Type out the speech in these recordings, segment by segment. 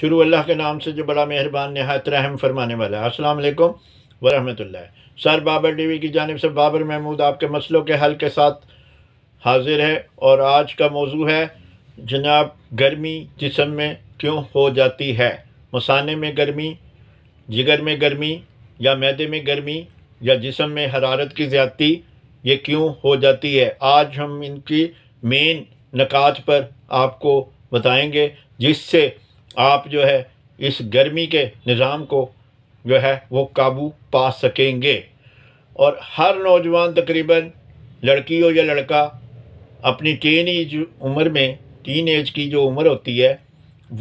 शुरू अल्लाह के नाम से जो बड़ा मेहरबान नहायत रहम फरमाने वाला है अस्सलाम वालेकुम वरहमतुल्लाह सर बाबर टीवी की जानब से बाबर महमूद आपके मसलों के हल के साथ हाजिर है और आज का मौजू है जनाब गर्मी जिसम में क्यों हो जाती है मसाने में गर्मी जिगर में गर्मी या मैदे में गर्मी या जिसम में हरारत की ज़्यादती ये क्यों हो जाती है आज हम इनकी मेन नकात पर आपको बताएंगे जिससे आप जो है इस गर्मी के निज़ाम को जो है वो काबू पा सकेंगे और हर नौजवान तकरीबन लड़की हो या लड़का अपनी टीन एज उम्र में टीन एज की जो उम्र होती है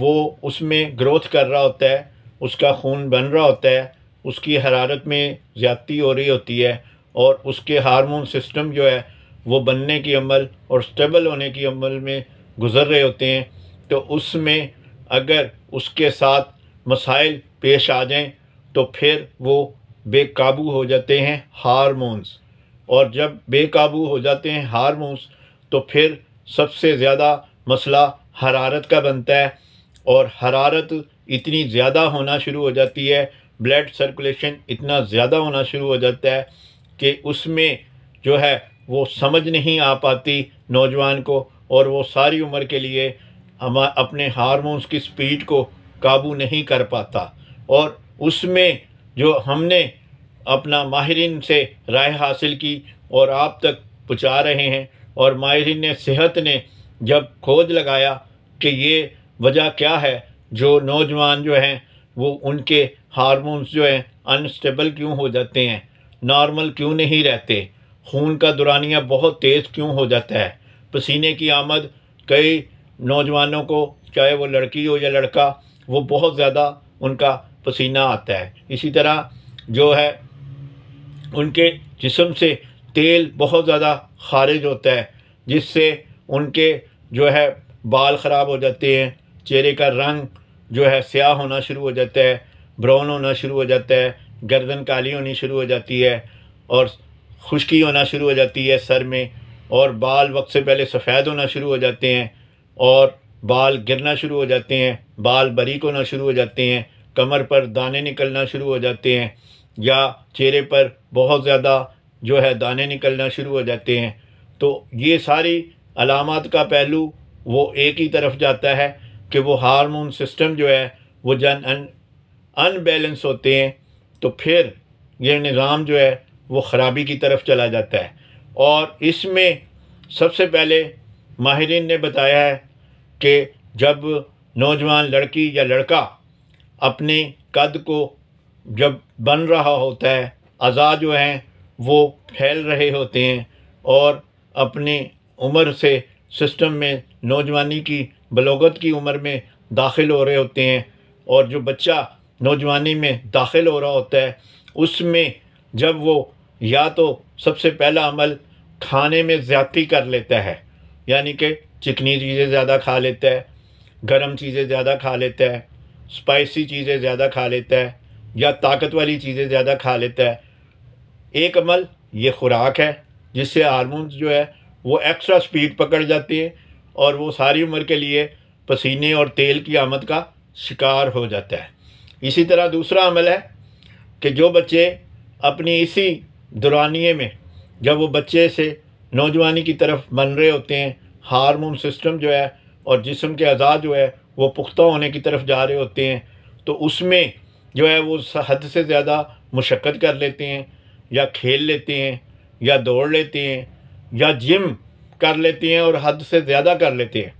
वो उसमें ग्रोथ कर रहा होता है उसका खून बन रहा होता है उसकी हरारत में ज़्यादती हो रही होती है और उसके हार्मोन सिस्टम जो है वो बनने की अमल और स्टेबल होने की अमल में गुज़र रहे होते हैं तो उसमें अगर उसके साथ मसाइल पेश आ जाएं तो फिर वो बेकाबू हो जाते हैं हारमोन्स और जब बेकाबू हो जाते हैं हारमोन्स तो फिर सबसे ज़्यादा मसला हरारत का बनता है और हरारत इतनी ज़्यादा होना शुरू हो जाती है ब्लड सर्कुलेशन इतना ज़्यादा होना शुरू हो जाता है कि उसमें जो है वो समझ नहीं आ पाती नौजवान को और वो सारी उम्र के लिए हम अपने हारमोन्स की स्पीड को काबू नहीं कर पाता और उसमें जो हमने अपना माहरीन से राय हासिल की और आप तक पहुँचा रहे हैं और माहरीन ने सेहत ने जब खोज लगाया कि ये वजह क्या है जो नौजवान जो हैं वो उनके हारमोन्स जो हैं अनस्टेबल क्यों हो जाते हैं नॉर्मल क्यों नहीं रहते खून का दुरानिया बहुत तेज़ क्यों हो जाता है पसीने की आमद कई नौजवानों को चाहे वो लड़की हो या लड़का वो बहुत ज़्यादा उनका पसीना आता है इसी तरह जो है उनके जिसम से तेल बहुत ज़्यादा खारिज होता है जिससे उनके जो है बाल ख़राब हो जाते हैं चेहरे का रंग जो है स्याह होना शुरू हो जाता है ब्राउन होना शुरू हो जाता है गर्दन काली होनी शुरू हो जाती है और खुश्की होना शुरू हो जाती है सर में और बाल वक्त से पहले सफ़ेद होना शुरू हो जाते हैं और बाल गिरना शुरू हो जाते हैं बाल बारीक होना शुरू हो जाते हैं कमर पर दाने निकलना शुरू हो जाते हैं या चेहरे पर बहुत ज़्यादा जो है दाने निकलना शुरू हो जाते हैं तो ये सारी अलामत का पहलू वो एक ही तरफ जाता है कि वो हारमोन सिस्टम जो है वो जन अन अनबैलेंस होते हैं तो फिर ये निज़ाम जो है वो ख़राबी की तरफ चला जाता है और इसमें सबसे पहले माहरीन ने बताया है कि जब नौजवान लड़की या लड़का अपने कद को जब बन रहा होता है अज़ा जो हैं वो फैल रहे होते हैं और अपनी उम्र से सिस्टम में नौजवानी की बलोगत की उम्र में दाखिल हो रहे होते हैं और जो बच्चा नौजवानी में दाखिल हो रहा होता है उसमें जब वो या तो सबसे पहला अमल खाने में ज़्यादती कर लेता है यानी कि चिकनी चीज़ें ज़्यादा खा लेता है गर्म चीज़ें ज़्यादा खा लेता है स्पाइसी चीज़ें ज़्यादा खा लेता है या ताकत वाली चीज़ें ज़्यादा खा लेता है एक अमल ये खुराक है जिससे हारमोन जो है वो एक्स्ट्रा स्पीड पकड़ जाती है और वो सारी उम्र के लिए पसीने और तेल की आमद का शिकार हो जाता है इसी तरह दूसरा अमल है कि जो बच्चे अपनी इसी दुरानिए में जब वो बच्चे से नौजवानी की तरफ बन रहे होते हैं हारमोन सिस्टम जो है और जिसम के अज़ा जो है वो पुख्ता होने की तरफ जा रहे होते हैं तो उसमें जो है वो हद से ज़्यादा मशक्क़त कर लेते हैं या खेल लेते हैं या दौड़ लेते हैं या जिम कर लेते हैं और हद से ज़्यादा कर लेते हैं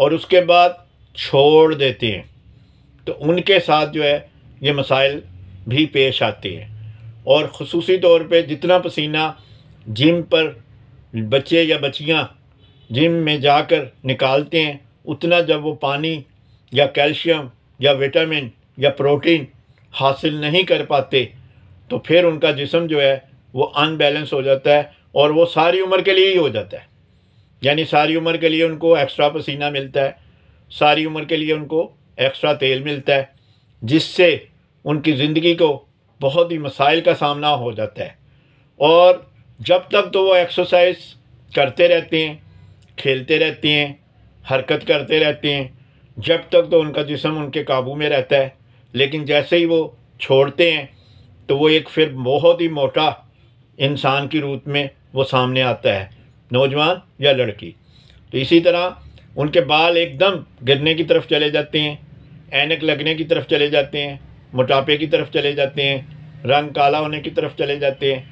और उसके बाद छोड़ देते हैं तो उनके साथ जो है ये मसाइल भी पेश आते हैं और खसूसी तौर पे जितना पसीना जिम पर बच्चे या बच्चियाँ जिम में जाकर निकालते हैं उतना जब वो पानी या कैल्शियम या विटामिन या प्रोटीन हासिल नहीं कर पाते तो फिर उनका जिसम जो है वो अनबैलेंस हो जाता है और वो सारी उम्र के लिए ही हो जाता है यानी सारी उम्र के लिए उनको एक्स्ट्रा पसीना मिलता है सारी उम्र के लिए उनको एक्स्ट्रा तेल मिलता है जिससे उनकी ज़िंदगी को बहुत ही मसाइल का सामना हो जाता है और जब तक तो वो एक्सरसाइज करते रहते हैं खेलते रहते हैं हरकत करते रहते हैं जब तक तो उनका जिसम उनके काबू में रहता है लेकिन जैसे ही वो छोड़ते हैं तो वो एक फिर बहुत ही मोटा इंसान की रूप में वो सामने आता है नौजवान या लड़की तो इसी तरह उनके बाल एकदम गिरने की तरफ चले जाते हैं ऐनक लगने की तरफ चले जाते हैं मोटापे की तरफ चले जाते हैं रंग काला होने की तरफ चले जाते हैं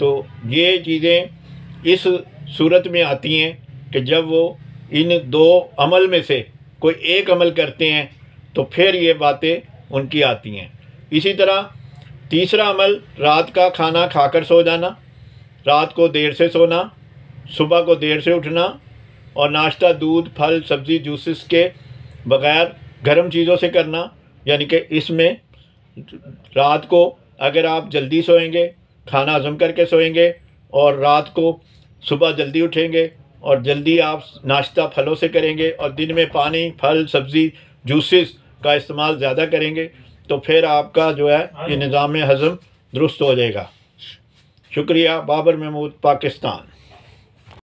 तो ये चीज़ें इस सूरत में आती हैं कि जब वो इन दो अमल में से कोई एक अमल करते हैं तो फिर ये बातें उनकी आती हैं इसी तरह तीसरा अमल रात का खाना खाकर सो जाना रात को देर से सोना सुबह को देर से उठना और नाश्ता दूध फल सब्ज़ी जूसेस के बगैर गर्म चीज़ों से करना यानी कि इसमें रात को अगर आप जल्दी सोएंगे खाना हजम करके सोएंगे और रात को सुबह जल्दी उठेंगे और जल्दी आप नाश्ता फलों से करेंगे और दिन में पानी फल सब्ज़ी जूसेस का इस्तेमाल ज़्यादा करेंगे तो फिर आपका जो है ये हाँ निज़ाम हज़म दुरुस्त हो जाएगा शुक्रिया बाबर महमूद पाकिस्तान